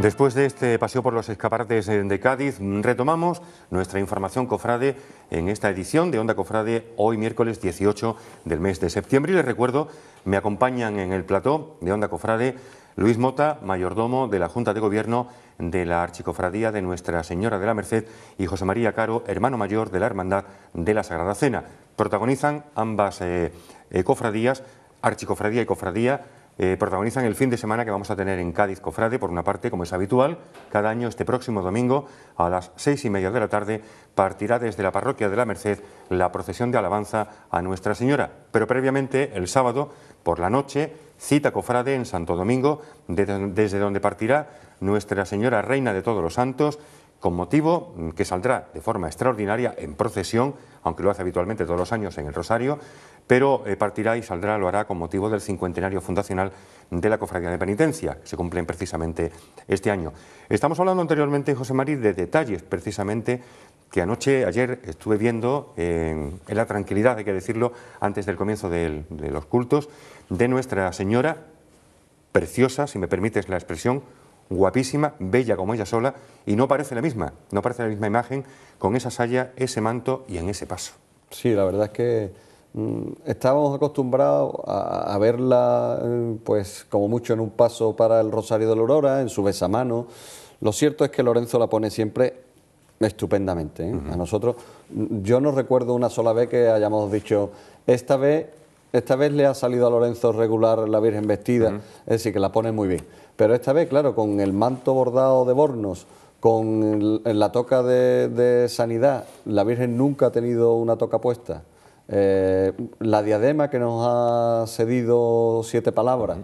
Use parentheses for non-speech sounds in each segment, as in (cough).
Después de este paseo por los escaparates eh, de Cádiz, mm, retomamos nuestra información cofrade en esta edición de Onda Cofrade hoy miércoles 18 del mes de septiembre. Y les recuerdo, me acompañan en el plató de Onda Cofrade Luis Mota, mayordomo de la Junta de Gobierno de la Archicofradía de Nuestra Señora de la Merced y José María Caro, hermano mayor de la Hermandad de la Sagrada Cena. Protagonizan ambas eh, eh, cofradías, Archicofradía y Cofradía, eh, protagonizan el fin de semana que vamos a tener en Cádiz Cofrade, por una parte, como es habitual, cada año este próximo domingo a las seis y media de la tarde partirá desde la parroquia de la Merced la procesión de alabanza a Nuestra Señora. Pero previamente, el sábado, por la noche, cita Cofrade en Santo Domingo, desde donde partirá Nuestra Señora Reina de todos los Santos con motivo mm, que saldrá de forma extraordinaria en procesión, aunque lo hace habitualmente todos los años en el Rosario, pero eh, partirá y saldrá, lo hará con motivo del cincuentenario fundacional de la Cofradía de Penitencia, que se cumple precisamente este año. Estamos hablando anteriormente, José María, de detalles precisamente que anoche, ayer, estuve viendo en, la tranquilidad, hay que decirlo, antes del comienzo de los cultos, de Nuestra Señora, preciosa, si me permites la expresión, guapísima, bella como ella sola, y no parece la misma, no parece la misma imagen con esa saya, ese manto y en ese paso. Sí, la verdad es que mm, estábamos acostumbrados a, verla, eh, pues como mucho en un paso para el Rosario de la Aurora, en su mano... Lo cierto es que Lorenzo la pone siempre estupendamente. ¿eh? A nosotros, mm, yo no recuerdo una sola vez que hayamos dicho, esta vez esta vez le ha salido a Lorenzo regular la Virgen vestida, es decir, que la pone muy bien. Pero esta vez, claro, con el manto bordado de Bornos, con la toca de, sanidad, la Virgen nunca ha tenido una toca puesta. Eh, la diadema que nos ha cedido siete palabras,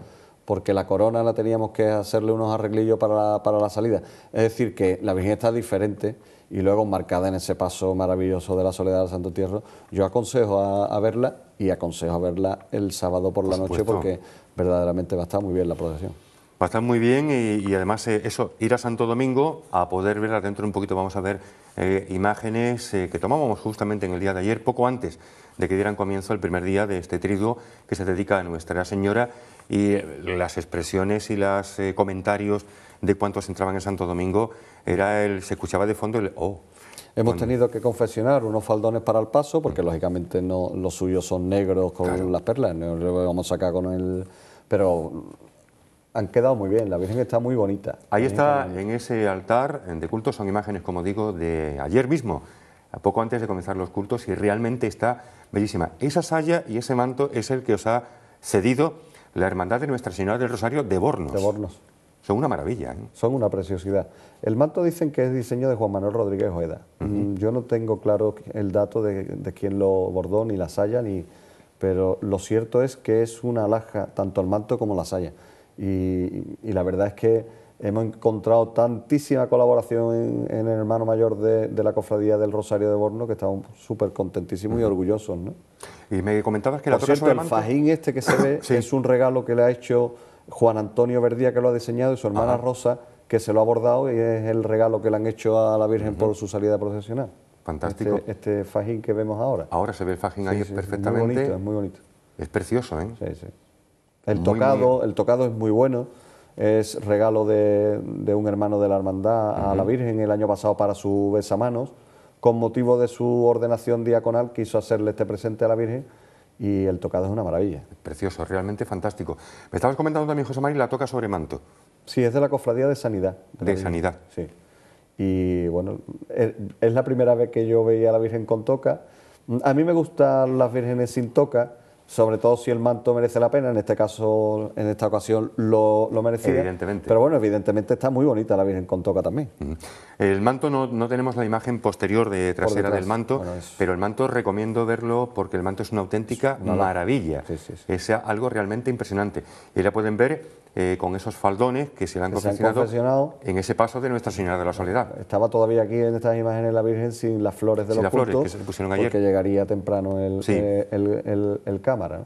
porque la corona la teníamos que hacerle unos arreglillos para para la salida. Es decir, que la Virgen está diferente y luego marcada en ese paso maravilloso de la Soledad de Santo Tierro. Yo aconsejo a, verla y aconsejo a verla el sábado por, la noche porque verdaderamente va a estar muy bien la procesión. Va a estar muy bien y, además eh, eso, ir a Santo Domingo a poder ver adentro un poquito, vamos a ver eh, imágenes eh, que tomábamos justamente en el día de ayer, poco antes de que dieran comienzo el primer día de este trigo que se dedica a Nuestra Señora y las expresiones y los comentarios de cuantos entraban en Santo Domingo, era el, se escuchaba de fondo el oh, Hemos tenido que confesionar unos faldones para el paso, porque mm. lógicamente no los suyos son negros con las perlas, no lo vamos a sacar con el... Pero han quedado muy bien, la Virgen está muy bonita. Ahí está, en ese altar de culto, son imágenes, como digo, de ayer mismo, poco antes de comenzar los cultos, y realmente está bellísima. Esa saya y ese manto es el que os ha cedido la Hermandad de Nuestra Señora del Rosario de Bornos. De Bornos. Son una maravilla. ¿eh? Son una preciosidad. El manto dicen que es diseño de Juan Manuel Rodríguez Ojeda. Mm, yo no tengo claro el dato de, quién lo bordó, ni la saya, ni... pero lo cierto es que es una alhaja, tanto el manto como la saya. Y, la verdad es que hemos encontrado tantísima colaboración en, el hermano mayor de, la cofradía del Rosario de Borno que estamos súper contentísimos y orgullosos. ¿no? Y me comentabas que la Por el fajín este que se (coughs) ve es un regalo que le ha hecho Juan Antonio Verdía, que lo ha diseñado, y su hermana Rosa, que se lo ha abordado y es el regalo que le han hecho a la Virgen por su salida procesional. Fantástico. Este, este, fajín que vemos ahora. Ahora se ve el fajín ahí perfectamente. Es muy bonito, es muy bonito. Es precioso, ¿eh? Sí, sí. El tocado, el tocado es muy bueno. Es regalo de, un hermano de la hermandad a la Virgen el año pasado para su besamanos. Con motivo de su ordenación diaconal quiso hacerle este presente a la Virgen y el tocado es una maravilla. Precioso, realmente fantástico. Me estabas comentando también, José María, la toca sobre manto. Sí, es de la Cofradía de Sanidad. De, Sanidad. Sí. Y bueno, es, es la primera vez que yo veía a la Virgen con toca. A mí me gustan las vírgenes sin toca sobre todo si el manto merece la pena, en este caso, en esta ocasión lo, merecía. Evidentemente. Pero bueno, evidentemente está muy bonita la Virgen con toca también. El manto no, tenemos la imagen posterior de trasera del manto, pero el manto recomiendo verlo porque el manto es una auténtica maravilla. Es algo realmente impresionante. Y la pueden ver eh, con esos faldones que se le han, en ese paso de Nuestra Señora de la Soledad. Estaba todavía aquí en estas imágenes la Virgen sin las flores de los cultos, que se pusieron ayer. porque llegaría temprano el, eh, cámara.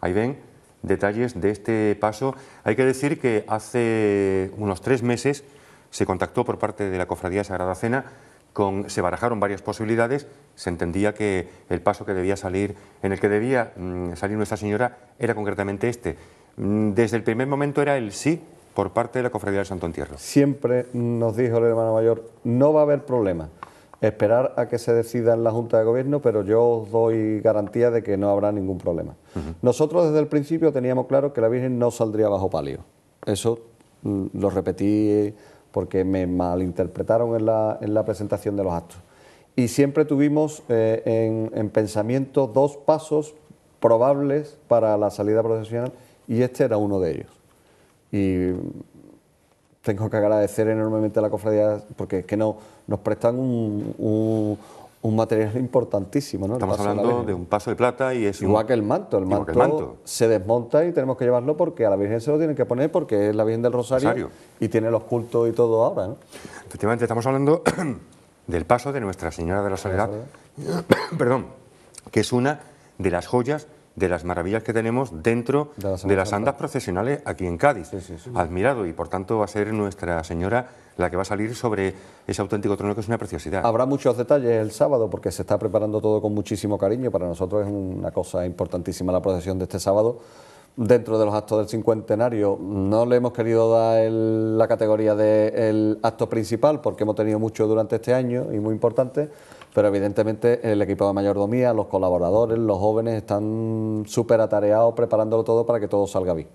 Ahí ven detalles de este paso. Hay que decir que hace unos tres meses se contactó por parte de la Cofradía Sagrada Cena con, se barajaron varias posibilidades, se entendía que el paso que debía salir, en el que debía mm, salir Nuestra Señora, era concretamente este. Mm, desde el primer momento era el sí por parte de la Cofradía del Santo Entierro. Siempre nos dijo el hermano mayor, no va a haber problema. Esperar a que se decida en la Junta de Gobierno, pero yo os doy garantía de que no habrá ningún problema. Nosotros desde el principio teníamos claro que la Virgen no saldría bajo palio. Eso mm, lo repetí porque me malinterpretaron en la, presentación de los actos. Y siempre tuvimos eh, en, en pensamiento dos pasos probables para la salida procesional y este era uno de ellos. Y tengo que agradecer enormemente a la cofradía porque es que no, nos prestan un, material importantísimo. ¿no? Estamos hablando de un paso de plata y es igual que el manto. El manto, se desmonta y tenemos que llevarlo porque a la Virgen se lo tienen que poner porque es la Virgen del Rosario, y tiene los cultos y todo ahora. Efectivamente, estamos hablando (clears throat) del paso de Nuestra Señora de la Soledad, (clears throat) perdón, que es una de las joyas de las maravillas que tenemos dentro de las, andas procesionales... aquí en Cádiz. Admirado y por tanto va a ser Nuestra Señora la que va a salir sobre ese auténtico trono que es una preciosidad. Habrá muchos detalles el sábado porque se está preparando todo con muchísimo cariño. Para nosotros es una cosa importantísima la procesión de este sábado. Dentro de los actos del cincuentenario no le hemos querido dar la categoría del acto principal porque hemos tenido mucho durante este año y muy importante pero evidentemente el equipo de mayordomía, los colaboradores, los jóvenes están súper atareados preparándolo todo para que todo salga bien.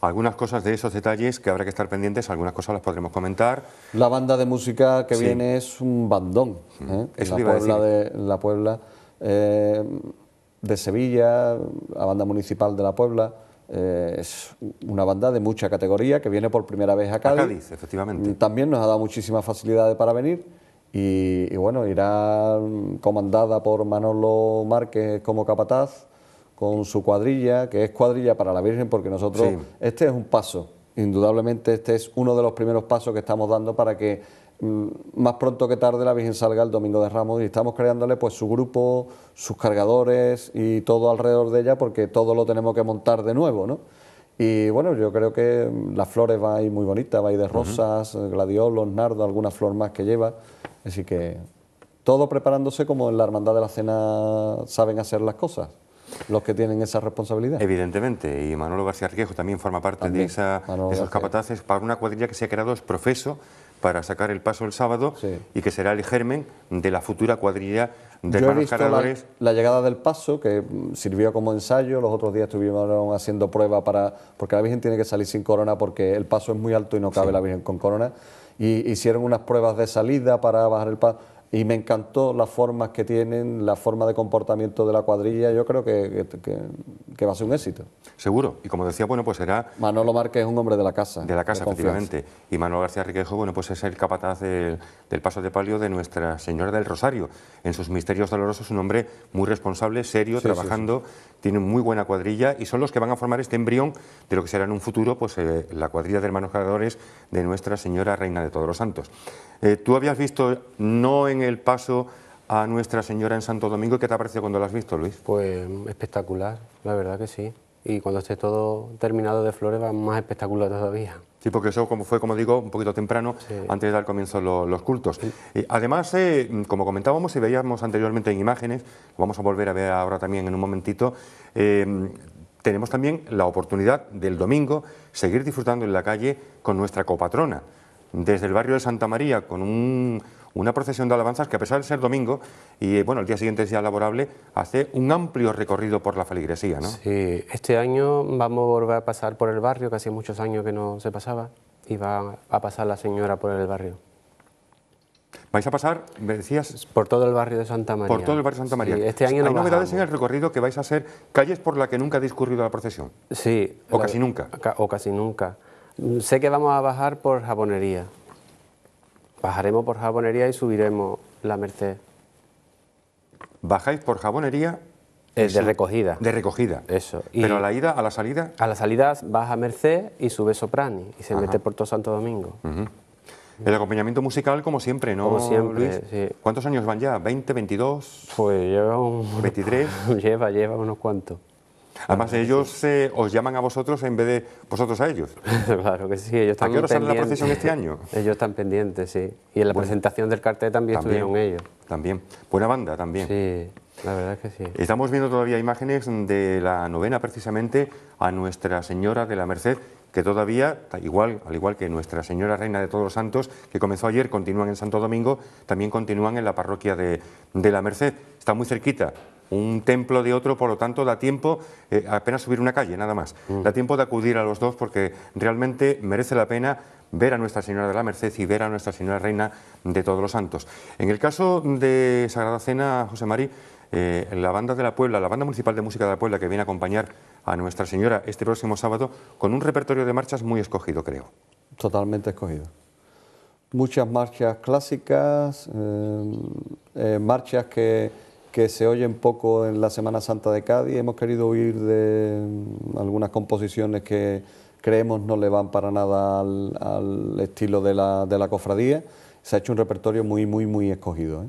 Algunas cosas de esos detalles que habrá que estar pendientes, algunas cosas las podremos comentar. La banda de música que viene es un bandón. ¿eh? la, Puebla de, la Puebla eh, de Sevilla, la banda municipal de la Puebla. Eh, es una banda de mucha categoría que viene por primera vez a Cádiz. efectivamente. También nos ha dado muchísimas facilidades para venir. Y, bueno, irá comandada por Manolo Márquez como capataz, con su cuadrilla, que es cuadrilla para la Virgen, porque nosotros, este es un paso, indudablemente este es uno de los primeros pasos que estamos dando para que mm, más pronto que tarde la Virgen salga el Domingo de Ramos y estamos creándole pues su grupo, sus cargadores y todo alrededor de ella porque todo lo tenemos que montar de nuevo, ¿no? Y bueno, yo creo que mm, las flores va a ir muy bonitas, va a ir de rosas, gladiolos, nardo, alguna flor más que lleva. Así que todo preparándose como en la Hermandad de la Cena saben hacer las cosas los que tienen esa responsabilidad. Evidentemente, y Manolo García Riquejo también forma parte de, esa, esos capataces para una cuadrilla que se ha creado es profeso para sacar el paso el sábado y que será el germen de la futura cuadrilla de Yo he la, llegada del paso, que sirvió como ensayo, los otros días estuvieron haciendo prueba para... porque la Virgen tiene que salir sin corona porque el paso es muy alto y no cabe la Virgen con corona y hicieron unas pruebas de salida para bajar el paso y me encantó las formas que tienen, la forma de comportamiento de la cuadrilla, yo creo que, que, va a ser un éxito. Seguro, y como decía, bueno, pues será... Manolo Márquez es un hombre de la casa. De la casa, efectivamente. Y Manolo García Riquejo, bueno, pues es el capataz del, del, paso de palio de Nuestra Señora del Rosario. En sus misterios dolorosos, un hombre muy responsable, serio, trabajando, tiene muy buena cuadrilla y son los que van a formar este embrión de lo que será en un futuro pues, eh, la cuadrilla de hermanos cargadores de Nuestra Señora Reina de Todos los Santos. Eh, tú habías visto, no en el paso a Nuestra Señora en Santo Domingo. ¿Qué te ha parecido cuando lo has visto, Luis? Pues espectacular, la verdad que sí. Y cuando esté todo terminado de flores va más espectacular todavía. Sí, porque eso como fue, como digo, un poquito temprano, antes de dar comienzo a los cultos. Eh, además, eh, como comentábamos y veíamos anteriormente en imágenes, vamos a volver a ver ahora también en un momentito, eh, tenemos también la oportunidad del domingo seguir disfrutando en la calle con nuestra copatrona. Desde el barrio de Santa María, con un una procesión de alabanzas que a pesar de ser domingo, y eh, bueno, el día siguiente es día laborable, hace un amplio recorrido por la feligresía, ¿no? Sí, este año vamos a volver a pasar por el barrio, que hace muchos años que no se pasaba, y va a pasar la señora por el barrio. Vais a pasar, me decías... Por todo el barrio de Santa María. Por todo el barrio de Santa María. este año Hay novedades en el recorrido que vais a hacer calles por las que nunca ha discurrido la procesión. Sí. O casi nunca. O casi nunca. Sé que vamos a bajar por Jabonería. Bajaremos por jabonería y subiremos la Merced. Bajáis por jabonería. Es eh, de recogida. De recogida. Eso. Pero a la ida, a la salida. A la salida baja Merced y sube Soprani y se mete por todo Santo Domingo. El acompañamiento musical, como siempre, ¿no? Como siempre, ¿Cuántos años van ya? ¿20, 22? Pues lleva un... ¿23? (laughs) lleva, lleva unos cuantos. Además, ellos eh, os llaman a vosotros en vez de vosotros a ellos. (laughs) claro que sí, ellos están ¿A qué hora sale la procesión este año? (laughs) ellos están pendientes, sí. Y en la presentación del cartel también, estuvieron ellos. También. Buena banda también. Sí, la verdad es que sí. Estamos viendo todavía imágenes de la novena, precisamente, a Nuestra Señora de la Merced, que todavía, igual, al igual que Nuestra Señora Reina de Todos los Santos, que comenzó ayer, continúan en Santo Domingo, también continúan en la parroquia de, de la Merced. Está muy cerquita un templo de otro, por lo tanto da tiempo eh, apenas subir una calle, nada más. Mm. Da tiempo de acudir a los dos porque realmente merece la pena ver a Nuestra Señora de la Merced y ver a Nuestra Señora Reina de todos los santos. En el caso de Sagrada Cena, José María, eh, la banda de la Puebla, la banda municipal de música de la Puebla que viene a acompañar a Nuestra Señora este próximo sábado con un repertorio de marchas muy escogido, creo. Totalmente escogido. Muchas marchas clásicas, eh, marchas que que se un poco en la Semana Santa de Cádiz. Hemos querido oír de mm, algunas composiciones que creemos no le van para nada al, estilo de la, cofradía. Se ha hecho un repertorio muy, muy, muy escogido. ¿eh?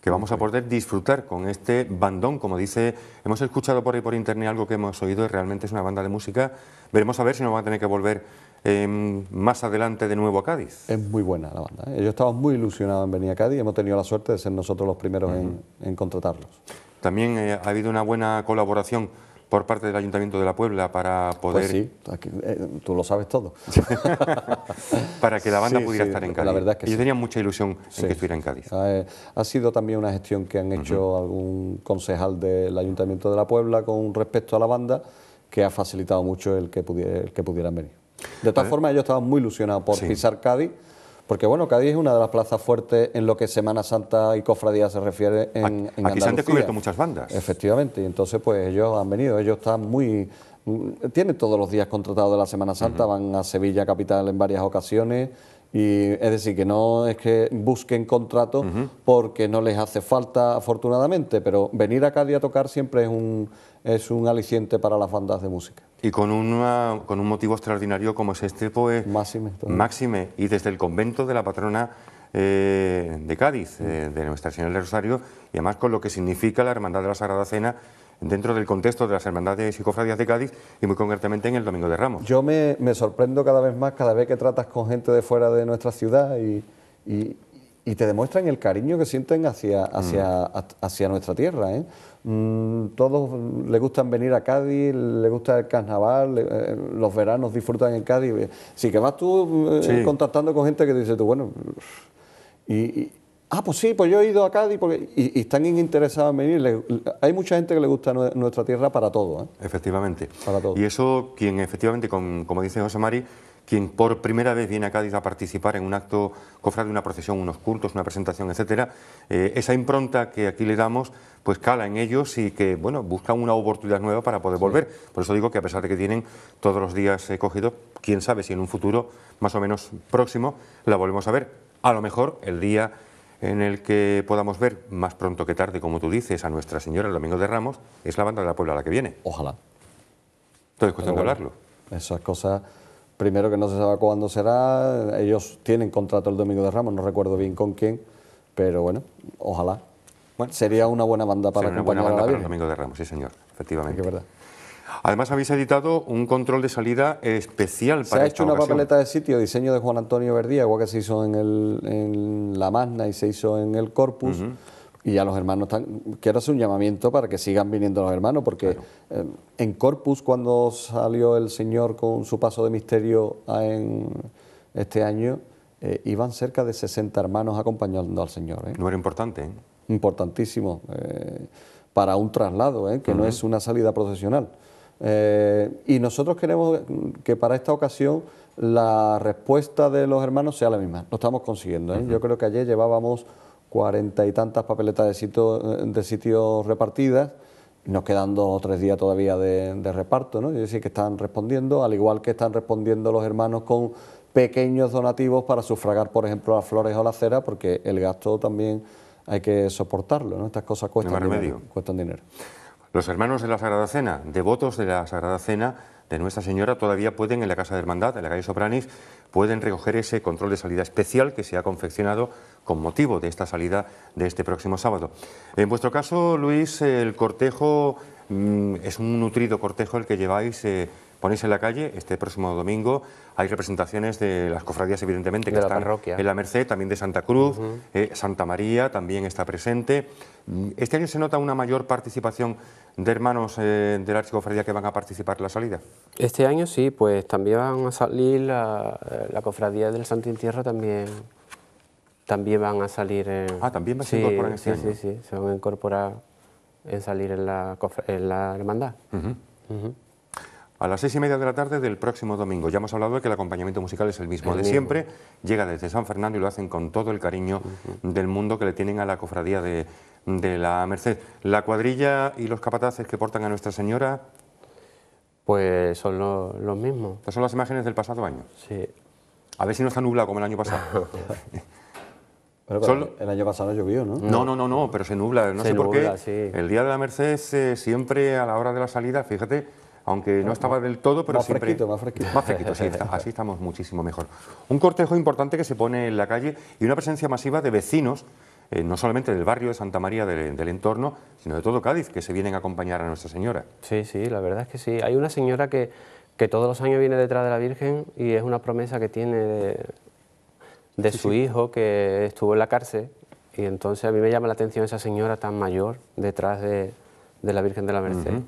que vamos a poder disfrutar con este bandón, como dice, hemos escuchado por ahí por internet algo que hemos oído y realmente es una banda de música. Veremos a ver si nos van a tener que volver Em, más adelante de nuevo a Cádiz. Es muy buena la banda. ellos ¿eh? Yo estaba muy ilusionado en venir a Cádiz. Hemos tenido la suerte de ser nosotros los primeros en, contratarlos. También eh, ha habido una buena colaboración por parte del Ayuntamiento de la Puebla para poder... Pues sí, eh, tú lo sabes todo. (laughs) (laughs) para que la banda pudiera estar en Cádiz. La verdad Yo tenía mucha ilusión en que estuviera en Cádiz. Ah, ha sido también una gestión que han hecho algún concejal del Ayuntamiento de la Puebla con respecto a la banda que ha facilitado mucho el que, el que pudieran venir. De todas formas, yo estaba muy ilusionado por pisar Cádiz, porque bueno, Cádiz es una de las plazas fuertes en lo que Semana Santa y Cofradía se refiere en, Andalucía. Aquí se han descubierto muchas bandas. Efectivamente, y entonces pues ellos han venido, ellos están muy... Mm, tienen todos los días contratados de la Semana Santa, van a Sevilla Capital en varias ocasiones, y es decir, que no es que busquen contrato porque no les hace falta, afortunadamente, pero venir a Cádiz a tocar siempre es un, es un aliciente para las bandas de música. Y con, con un motivo extraordinario como es este, pues. Máxime. Y desde el convento de la patrona eh, de Cádiz, eh, de Nuestra Señora del Rosario, y además con lo que significa la Hermandad de la Sagrada Cena dentro del contexto de las hermandades y cofradías de Cádiz y muy concretamente en el Domingo de Ramos. Yo me, me sorprendo cada vez más cada vez que tratas con gente de fuera de nuestra ciudad y, te demuestran el cariño que sienten hacia, hacia, mm. hacia nuestra tierra. ¿eh? Mm, todos le gustan venir a Cádiz, le gusta el carnaval, eh, los veranos disfrutan en Cádiz. Sí que vas tú eh, contactando con gente que dice tú, bueno... y ah, pues sí, pues yo he ido a Cádiz y, están interesados en venir. hay mucha gente que le gusta nuestra tierra para todo. ¿eh? Efectivamente. Para todo. Y eso, quien efectivamente, como dice José Mari, quien por primera vez viene a Cádiz a participar en un acto cofrade, una procesión, unos cultos, una presentación, etcétera, eh, esa impronta que aquí le damos, pues cala en ellos y que, bueno, buscan una oportunidad nueva para poder volver. Por eso digo que a pesar de que tienen todos los días eh, cogidos, quién sabe si en un futuro más o menos próximo la volvemos a ver. A lo mejor el día en el que podamos ver más pronto que tarde, como tú dices, a Nuestra Señora el Domingo de Ramos, es la banda de la Puebla la que viene. Ojalá. Entonces, cuestión de hablarlo. Esas cosas, primero que no se sabe cuándo será, ellos tienen contrato el Domingo de Ramos, no recuerdo bien con quién, pero bueno, ojalá. Bueno, sería una buena banda para acompañar el Domingo de Ramos, sí señor, efectivamente. Es que verdad. Además habéis editado un control de salida especial se para Se ha hecho una papeleta de sitio, diseño de Juan Antonio Verdía, igual que se hizo en, el, en la Magna y se hizo en el Corpus. Y ya los hermanos están. Quiero hacer un llamamiento para que sigan viniendo los hermanos, porque eh, en Corpus, cuando salió el Señor con su paso de misterio ah, en este año, eh, iban cerca de 60 hermanos acompañando al Señor. ¿eh? No era importante. Importantísimo para un traslado, que no es una salida procesional. Eh, y nosotros queremos que para esta ocasión la respuesta de los hermanos sea la misma. Lo estamos consiguiendo. ¿eh? Yo creo que ayer llevábamos cuarenta y tantas papeletas de sitios de sitio repartidas. Nos quedan dos o tres días todavía de, reparto, ¿no? Es decir, que están respondiendo, al igual que están respondiendo los hermanos con pequeños donativos para sufragar, por ejemplo, las flores o la cera, porque el gasto también hay que soportarlo, ¿no? Estas cosas cuestan, cuestan dinero. Los hermanos de la Sagrada Cena, devotos de la Sagrada Cena de Nuestra Señora, todavía pueden en la Casa de Hermandad, en la calle Sopranis, pueden recoger ese control de salida especial que se ha confeccionado con motivo de esta salida de este próximo sábado. En vuestro caso, Luis, el cortejo mm, es un nutrido cortejo el que lleváis. Eh, ponéis en la calle, este próximo domingo hay representaciones de las cofradías, evidentemente, que están en la Merced, también de Santa Cruz, eh, Santa María también está presente. ¿Este año se nota una mayor participación de hermanos eh, de la Archicofradía que van a participar en la salida? Este año sí, pues también van a salir la, eh, Cofradía del Santo Entierro también también van a salir Ah, también van a sí, en este sí, Sí, sí, se van a incorporar en salir en la, hermandad a las seis y media de la tarde del próximo domingo. Ya hemos hablado de que el acompañamiento musical es el mismo de siempre, llega desde San Fernando y lo hacen con todo el cariño del mundo que le tienen a la cofradía de, la Merced. ¿La cuadrilla y los capataces que portan a Nuestra Señora? Pues son los mismos. Estas son las imágenes del pasado año. Sí. A ver si no está nublado como el año pasado. (laughs) El año pasado llovió, ¿no? No, no, no, no, pero se nubla, no sé por qué. El día de la Merced siempre a la hora de la salida, fíjate, aunque no estaba del todo, pero más siempre... Fresquito, más fresquito. Más fresquito, sí, así estamos muchísimo mejor. Un cortejo importante que se pone en la calle y una presencia masiva de vecinos, eh, no solamente del barrio de Santa María, del, entorno, sino de todo Cádiz, que se vienen a acompañar a Nuestra Señora. Sí, sí, la verdad es que sí. Hay una señora que, que todos los años viene detrás de la Virgen y es una promesa que tiene de, su hijo que estuvo en la cárcel y entonces a mí me llama la atención esa señora tan mayor detrás de, la Virgen de la Merced.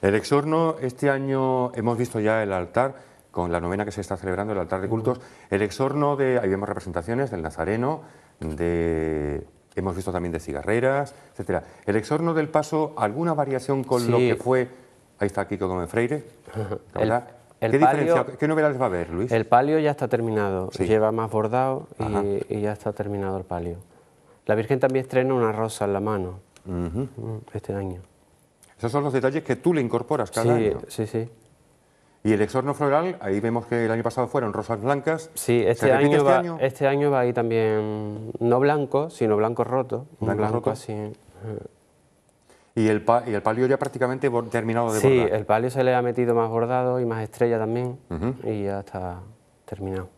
El exorno, este año hemos visto ya el altar, con la novena que se está celebrando, el altar de cultos. El exorno de, ahí vemos representaciones del Nazareno, de hemos visto también de cigarreras, etcétera. El exorno del paso, alguna variación con lo que fue. Ahí está Kiko Gómez Freire. (laughs) El, ¿Qué, ¿Qué novedades va a haber, Luis? El palio ya está terminado, lleva más bordado y, ya está terminado el palio. La Virgen también estrena una rosa en la mano este año. Esos son los detalles que tú le incorporas cada año. Sí, sí. Y el exorno floral, ahí vemos que el año pasado fueron rosas blancas. Sí, este, año, este va, año, este va ahí también, no blanco, sino blanco roto. Blanco, así. Y el, y el palio ya prácticamente terminado de bordar. Sí, el palio se le ha metido más bordado y más estrella también, y ya está terminado.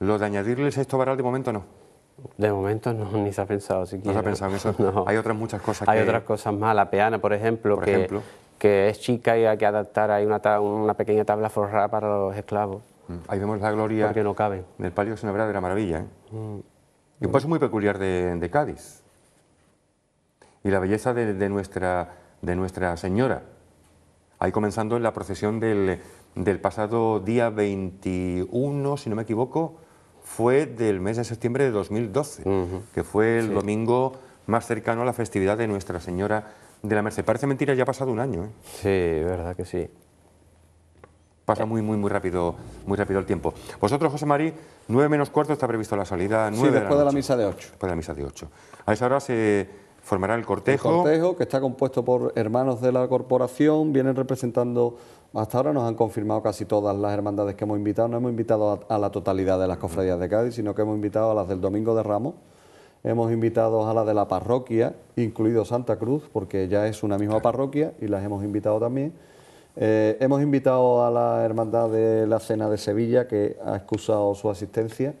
Lo de añadirles esto varal de momento no. De momento no, (laughs) ni se ha pensado siquiera. No se ha pensado en eso. (laughs) Hay otras muchas cosas Hay otras cosas más. La peana, por ejemplo, que, es chica y hay que adaptar ...hay una, pequeña tabla forrada para los esclavos. Mm, ahí vemos la gloria Porque no cabe. ...el palio es una verdadera maravilla. ¿eh? Mm. Y un paso muy peculiar de, Cádiz. Y la belleza de, nuestra, de Nuestra Señora. Ahí comenzando en la procesión del, del pasado día 21, si no me equivoco, fue del mes de septiembre de 2012, que fue el domingo más cercano a la festividad de Nuestra Señora de la Merced. Parece mentira, ya ha pasado un año. ¿eh? Sí, verdad que sí. Pasa muy, muy, muy rápido, muy rápido el tiempo. Vosotros, José María, 9 menos cuarto está previsto la salida. 9 sí, después de la, de la misa de 8. Después de la misa de 8. A esa hora se Formará el cortejo. El cortejo, que está compuesto por hermanos de la corporación, vienen representando, hasta ahora nos han confirmado casi todas las hermandades que hemos invitado. No hemos invitado a, la totalidad de las cofradías de Cádiz, sino que hemos invitado a las del Domingo de Ramos, hemos invitado a las de la parroquia, incluido Santa Cruz, porque ya es una misma parroquia y las hemos invitado también. Eh, hemos invitado a la Hermandad de la Cena de Sevilla, que ha excusado su asistencia.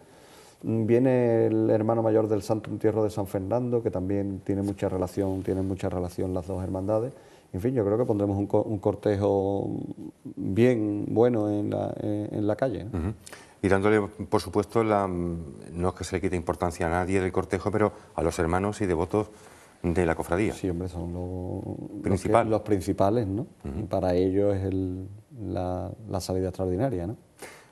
Viene el hermano mayor del Santo Entierro de San Fernando, que también tiene mucha relación, tienen mucha relación las dos hermandades. En fin, yo creo que pondremos un, cortejo bien bueno en la, eh, calle. Y dándole, por supuesto, la, no es que se le quite importancia a nadie del cortejo, pero a los hermanos y devotos de la cofradía. Sí, hombre, son los, los, principales, ¿no? para ellos es la, la salida extraordinaria, ¿no?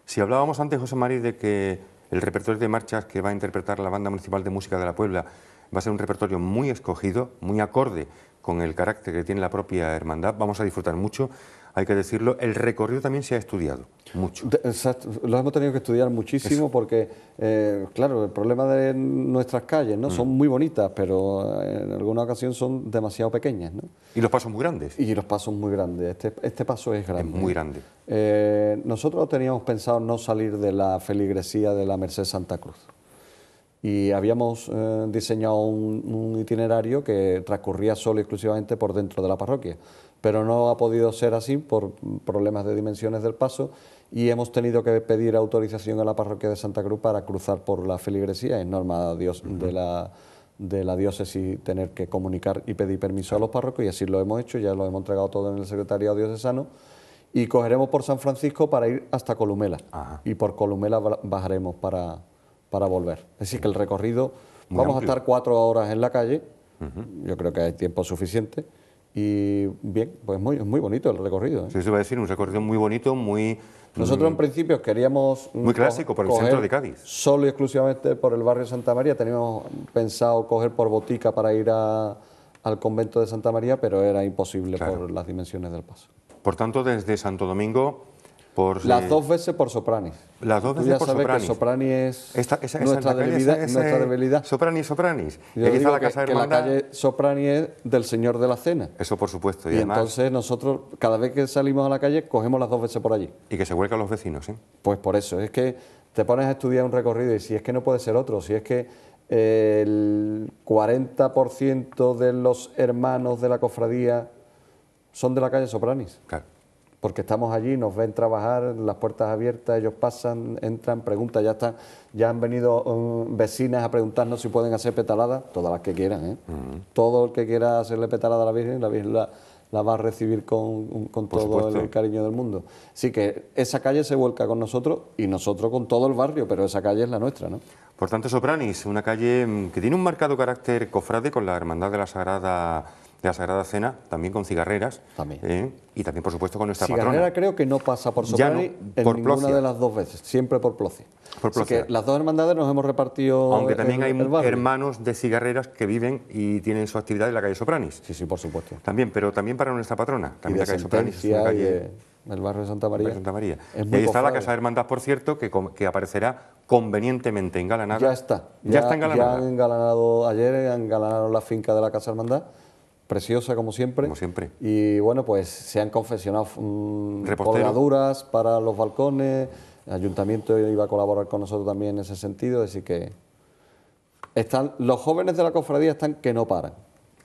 Si hablábamos antes, José María, de que el repertorio de marchas que va a interpretar la Banda Municipal de Música de la Puebla va a ser un repertorio muy escogido, muy acorde con el carácter que tiene la propia hermandad. Vamos a disfrutar mucho hay que decirlo, el recorrido también se ha estudiado mucho. Lo hemos tenido que estudiar muchísimo porque, eh, claro, el problema de nuestras calles, ¿no? Son mm. muy bonitas, pero eh, en alguna ocasión son demasiado pequeñas, ¿no? Y los pasos muy grandes. Y los pasos muy grandes. Este, este paso es grande. Es muy grande. Eh, nosotros teníamos pensado no salir de la feligresía de la Merced Santa Cruz y habíamos eh, diseñado un, itinerario que transcurría solo y exclusivamente por dentro de la parroquia, pero no ha podido ser así por problemas de dimensiones del paso y hemos tenido que pedir autorización a la parroquia de Santa Cruz para cruzar por la feligresía, en norma dios, de la de la diócesis tener que comunicar y pedir permiso a los párrocos y así lo hemos hecho, ya lo hemos entregado todo en el secretario diocesano y cogeremos por San Francisco para ir hasta Columela y por Columela bajaremos para, para volver. Es decir, que el recorrido, vamos a estar cuatro horas en la calle, yo creo que hay tiempo suficiente. Y bien, pues muy, muy bonito el recorrido. ¿eh? Sí, se va a decir, un recorrido muy bonito, muy... Nosotros mm, en principio queríamos... Mm, muy clásico, por el centro de Cádiz. Solo y exclusivamente por el barrio Santa María. Teníamos pensado coger por Botica para ir a, al convento de Santa María, pero era imposible por las dimensiones del paso. Por tanto, desde Santo Domingo las dos veces por Sopranis... Las dos veces por es esa, nuestra, debilidad, ...Sopranis, nuestra, Sopranis. la calle Sopranis es del Señor de la Cena. Eso por supuesto. Y, entonces nosotros, cada vez que salimos a la calle, cogemos las dos veces por allí. Y que se vuelcan los vecinos, ¿eh? Pues por eso. Es que te pones a estudiar un recorrido y si es que no puede ser otro, si es que el 40% de los hermanos de la cofradía son de la calle Sopranis. Claro porque estamos allí, nos ven trabajar, las puertas abiertas, ellos pasan, entran, preguntan, ya están, ya han venido um, vecinas a preguntarnos si pueden hacer petaladas, todas las que quieran, ¿eh? todo el que quiera hacerle petalada a la Virgen, la Virgen la, va a recibir con, todo el cariño del mundo. Así que esa calle se vuelca con nosotros y nosotros con todo el barrio, pero esa calle es la nuestra, ¿no? Por tanto, Sopranis, una calle mm, que tiene un marcado carácter cofrade con la Hermandad de la Sagrada de la Sagrada Cena, también con cigarreras. También. Eh, y también, por supuesto, con nuestra Cigarrera creo que no pasa por Soprani... en ninguna de las dos veces, siempre por Ploci... Por que las dos hermandades nos hemos repartido. Aunque también hay hermanos de cigarreras que viven y tienen su actividad en la calle Sopranis. Sí, sí, por supuesto. También, pero también para nuestra patrona. También la calle Sopranis. Es una calle, el barrio de Santa María. ahí está la Casa de Hermandad, por cierto, que, que aparecerá convenientemente engalanada. Ya está. Ya, está engalanada. Ya han engalanado ayer, han la finca de la Casa Hermandad preciosa como siempre. Como siempre. Y bueno, pues se han confesionado... mmm, para los balcones, el ayuntamiento iba a colaborar con nosotros también en ese sentido, así que están los jóvenes de la cofradía están que no paran.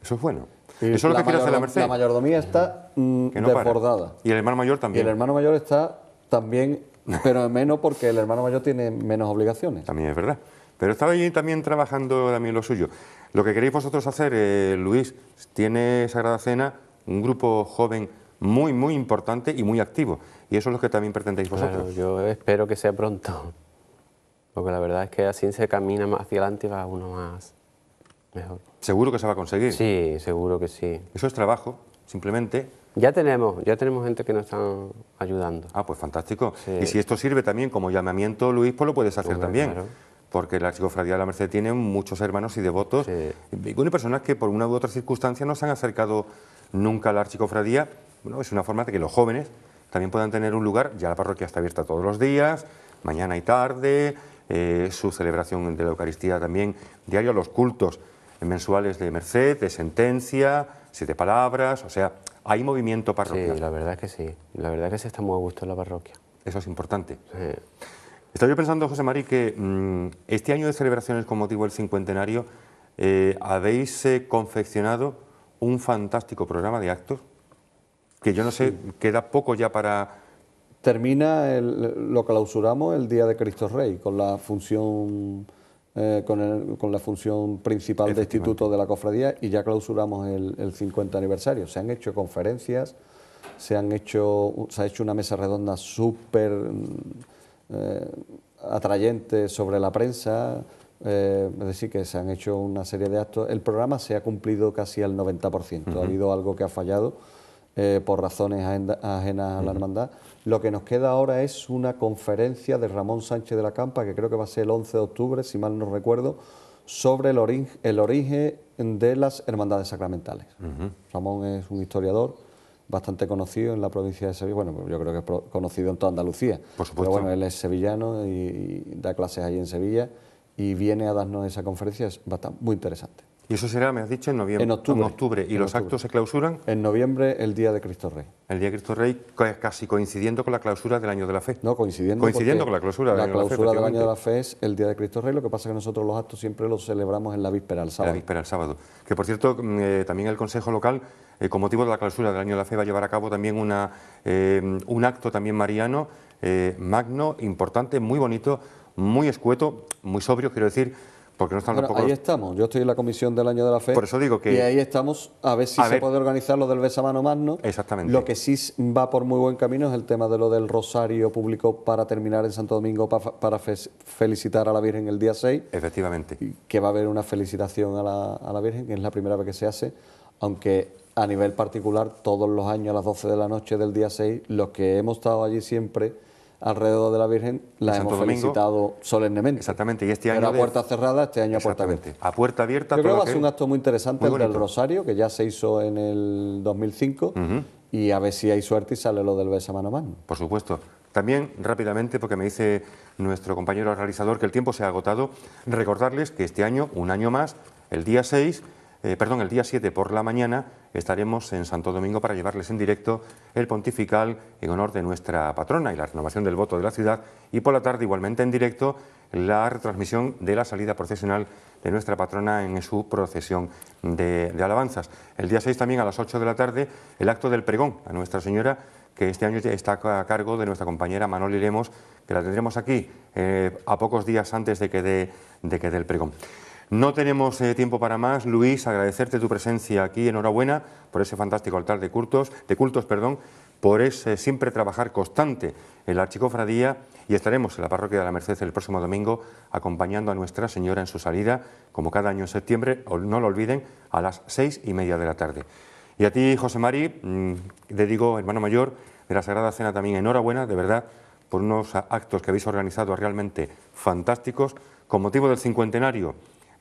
Eso es bueno. Eso es lo que quiere hacer la Merced. La mayordomía está mm, desbordada. Y el hermano mayor también. Y el hermano mayor está también, (laughs) pero menos porque el hermano mayor tiene menos obligaciones. También es verdad. Pero estaba allí también trabajando también lo suyo. Lo que queréis vosotros hacer, eh, Luis, tiene Sagrada Cena un grupo joven muy, muy importante y muy activo. Y eso es lo que también pretendéis vosotros. Claro, yo espero que sea pronto. Porque la verdad es que así se camina más hacia adelante y va uno más mejor. ¿Seguro que se va a conseguir? Sí, seguro que sí. Eso es trabajo, simplemente. Ya tenemos, ya tenemos gente que nos está ayudando. Ah, pues fantástico. Y si esto sirve también como llamamiento, Luis, pues lo puedes hacer también. Claro porque la Archicofradía de la Merced tiene muchos hermanos y devotos, sí. y personas que por una u otra circunstancia no se han acercado nunca a la Archicofradía. Bueno, es una forma de que los jóvenes también puedan tener un lugar, ya la parroquia está abierta todos los días, mañana y tarde, eh, su celebración de la Eucaristía también diario, los cultos mensuales de Merced, de Sentencia, Siete Palabras, o sea, hay movimiento parroquial. Sí, la verdad es que sí, la verdad es que se está muy a gusto en la parroquia. Eso es importante. Sí. Estaba pensando, José Mari, que mm, este año de celebraciones con motivo del cincuentenario eh, habéis eh, confeccionado un fantástico programa de actos que yo no sé, queda poco ya para... Termina, lo clausuramos el Día de Cristo Rey con la función... Eh, con, la función principal de instituto de la cofradía y ya clausuramos el, 50 aniversario. Se han hecho conferencias, se, han hecho, se ha hecho una mesa redonda súper eh, atrayente sobre la prensa, eh, es decir, que se han hecho una serie de actos. El programa se ha cumplido casi al 90%, ha habido algo que ha fallado eh, por razones ajenas a la hermandad. Lo que nos queda ahora es una conferencia de Ramón Sánchez de la Campa, que creo que va a ser el 11 de octubre, si mal no recuerdo, sobre el, el origen de las hermandades sacramentales. Ramón es un historiador bastante conocido en la provincia de Sevilla, bueno, yo creo que es conocido en toda Andalucía. Por supuesto. Pero bueno, él es sevillano y, da clases allí en Sevilla y viene a darnos esa conferencia, es bastante, muy interesante. Y eso será, me has dicho, en noviembre. En octubre. En octubre. ¿Y los actos se clausuran? En noviembre, el Día de Cristo Rey. El Día de Cristo Rey, casi coincidiendo con la clausura del Año de la Fe. No, coincidiendo. Coincidiendo con la clausura del Año de la Fe. La clausura del Año de la Fe es el Día de Cristo Rey, lo que pasa es que nosotros los actos siempre los celebramos en la víspera, el sábado. La víspera, el sábado. Que por cierto, mm, eh, también el Consejo Local, eh, con motivo de la clausura del Año de la Fe, va a llevar a cabo también una, eh, un acto también mariano, magno, importante, muy bonito, muy escueto, muy sobrio, quiero decir Ahí estamos. Yo estoy en la comisión del año de la fe. Por eso digo que. Y ahí estamos a ver si se puede organizar lo del besamano no. Exactamente. Lo que sí va por muy buen camino es el tema de lo del rosario público para terminar en Santo Domingo para, felicitar a la Virgen el día 6. Efectivamente. Que va a haber una felicitación a la, a la Virgen, que es la primera vez que se hace. Aunque a nivel particular, todos los años a las 12 de la noche del día 6, los que hemos estado allí siempre alrededor de la Virgen, la hemos solemnemente. Exactamente, y este año. Era puerta cerrada, este año a puerta abierta. A puerta abierta. creo que va a ser un acto muy interesante el del Rosario, que ya se hizo en el 2005, y a ver si hay suerte y sale lo del beso mano a mano. Por supuesto. También, rápidamente, porque me dice nuestro compañero realizador que el tiempo se ha agotado, recordarles que este año, un año más, el día 6, eh, perdón, el día 7 por la mañana estaremos en Santo Domingo para llevarles en directo el pontifical en honor de nuestra patrona y la renovación del voto de la ciudad y por la tarde igualmente en directo la retransmisión de la salida procesional de nuestra patrona en su procesión de, alabanzas. El día 6 también a las 8 de la tarde el acto del pregón a Nuestra Señora que este año está a cargo de nuestra compañera Manoli Lemos, que la tendremos aquí eh, a pocos días antes de que, de, de que dé el pregón. No tenemos eh, tiempo para más. Luis, agradecerte tu presencia aquí. Enhorabuena por ese fantástico altar de cultos, de cultos perdón, por ese siempre trabajar constante en la archicofradía y estaremos en la parroquia de la Merced el próximo domingo acompañando a Nuestra Señora en su salida, como cada año en septiembre, no lo olviden, a las seis y media de la tarde. Y a ti, José Mari, mm, le digo, hermano mayor de la Sagrada Cena, también enhorabuena, de verdad, por unos actos que habéis organizado realmente fantásticos con motivo del cincuentenario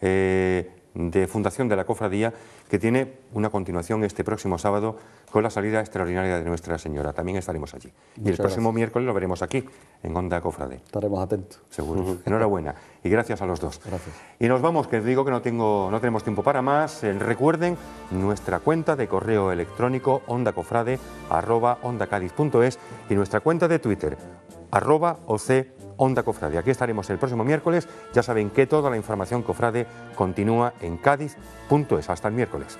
eh, de fundación de la cofradía que tiene una continuación este próximo sábado con la salida extraordinaria de Nuestra Señora. También estaremos allí. y el próximo miércoles lo veremos aquí, en Onda Cofrade. Estaremos atentos. Seguro. (laughs) Enhorabuena. Y gracias a los dos. Gracias. Y nos vamos, que digo que no, tengo, no tenemos tiempo para más. Eh, recuerden nuestra cuenta de correo electrónico ondacofrade arroba y nuestra cuenta de Twitter arroba oc Onda Cofrade. Aquí estaremos el próximo miércoles. Ya saben que toda la información cofrade continúa en cádiz.es. Hasta el miércoles.